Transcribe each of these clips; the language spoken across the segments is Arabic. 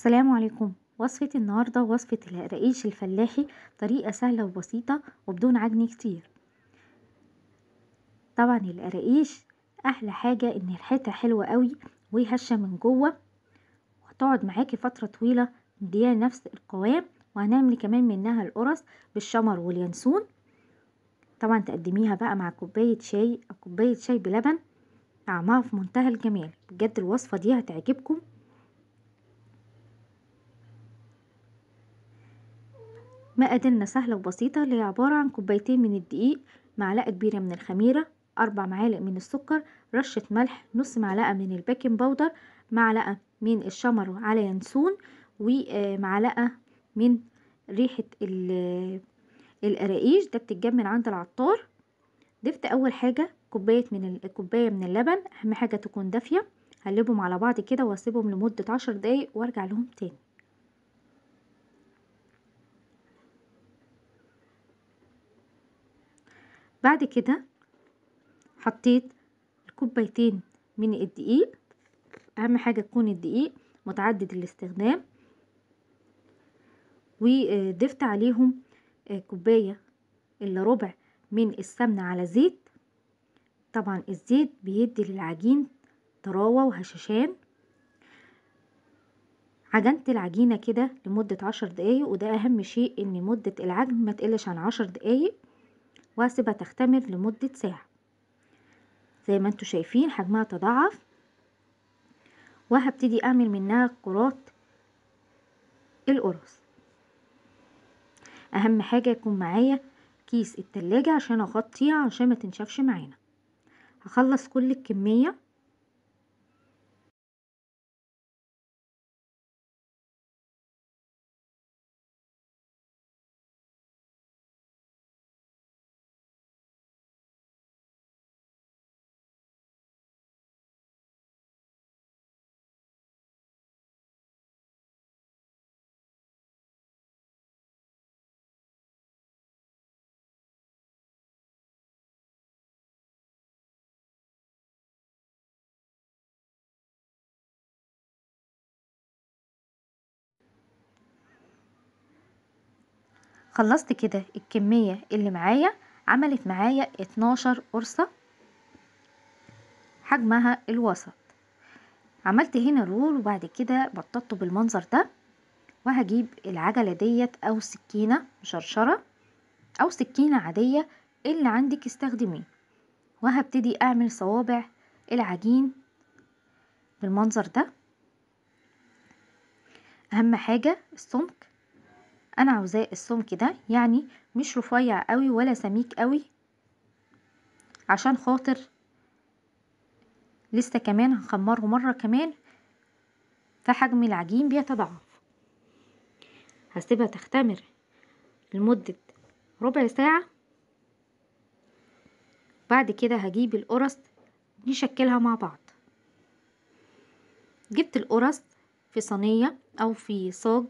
السلام عليكم وصفة النهاردة وصفة الرقيش الفلاحي طريقة سهلة وبسيطة وبدون عجن كتير طبعا القراقيش احلى حاجة ان ريحتها حلوة قوي وهشة من جوه وهتقعد معاكي فترة طويلة مديها نفس القوام وهنعمل كمان منها القرص بالشمر واليانسون طبعا تقدميها بقى مع كوباية شاي او كوباية شاي بلبن طعمها في منتهى الجمال بجد الوصفة دي هتعجبكم مقاديرنا سهلة وبسيطة اللي هي عبارة عن كوبايتين من الدقيق معلقة كبيرة من الخميرة أربع معالق من السكر رشة ملح نص معلقة من البيكنج باودر معلقة من الشمر على ينسون ومعلقة آه، من ريحة القراقيش ده من عند العطار ضفت أول حاجة كوباية من كوباية من اللبن أهم حاجة تكون دافية هقلبهم على بعض كده واسيبهم لمدة عشر دقايق وارجع لهم تاني بعد كده حطيت الكوبايتين من الدقيق اهم حاجة تكون الدقيق متعدد الاستخدام وضفت عليهم آه، كوباية الا ربع من السمنة على زيت طبعا الزيت بيدي للعجين طراوة وهشاشان عجنت العجينة كده لمدة عشر دقايق وده أهم شيء إن مدة العجن ما تقلش عن عشر دقايق وهسيبها تختمر لمدة ساعة زي ما انتوا شايفين حجمها تضاعف وهبتدي اعمل منها كرات القرص اهم حاجة يكون معايا كيس التلاجة عشان اغطيها عشان ما تنشفش معانا هخلص كل الكمية خلصت كده الكمية اللي معايا عملت معايا اتناشر قرصة حجمها الوسط عملت هنا رول وبعد كده بططته بالمنظر ده وهجيب العجلة ديت او سكينة مشرشرة او سكينة عادية اللي عندك استخدميه وهبتدي اعمل صوابع العجين بالمنظر ده اهم حاجة السمك انا عاوزاه السمك ده يعني مش رفيع قوي ولا سميك قوي عشان خاطر لسه كمان هنخمره مرة كمان فحجم العجين بيتضاعف هسيبها تختمر لمدة ربع ساعة بعد كده هجيب القرص نشكلها مع بعض جبت القرص في صينية او في صاج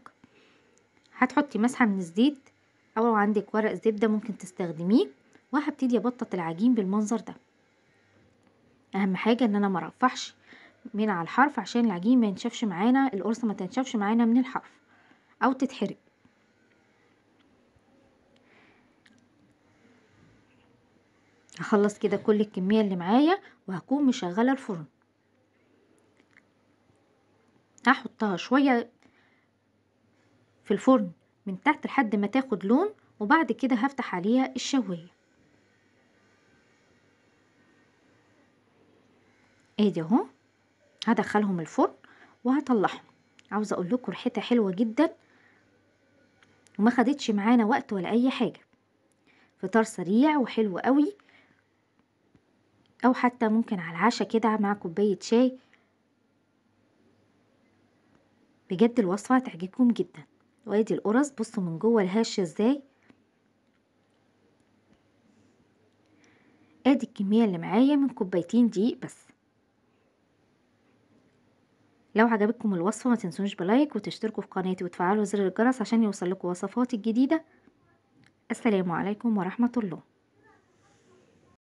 هتحطي مسحة من الزيت او لو عندك ورق زبدة ممكن تستخدميه وهبتدي ابطط العجين بالمنظر ده اهم حاجة ان انا مرفحش من على الحرف عشان العجين ما ينشفش معانا القرصة ما تنشفش معانا من الحرف او تتحرق هخلص كده كل الكمية اللي معايا وهكون مشغلة الفرن هحطها شوية في الفرن من تحت لحد ما تاخد لون وبعد كده هفتح عليها الشواية ادي اهو هدخلهم الفرن وهطلعهم عاوزه اقول لكم ريحتها حلوه جدا وما خدتش معانا وقت ولا اي حاجه فطار سريع وحلو قوي او حتى ممكن على العشاء كده مع كوبايه شاي بجد الوصفه هتعجبكم جدا وادي القرص بصوا من جوه الهش ازاي ادي الكميه اللي معايا من كوبايتين دقيق بس لو عجبتكم الوصفه ما تنسونش بلايك وتشتركوا في قناتي وتفعلوا زر الجرس عشان يوصلكوا وصفاتي الجديده السلام عليكم ورحمه الله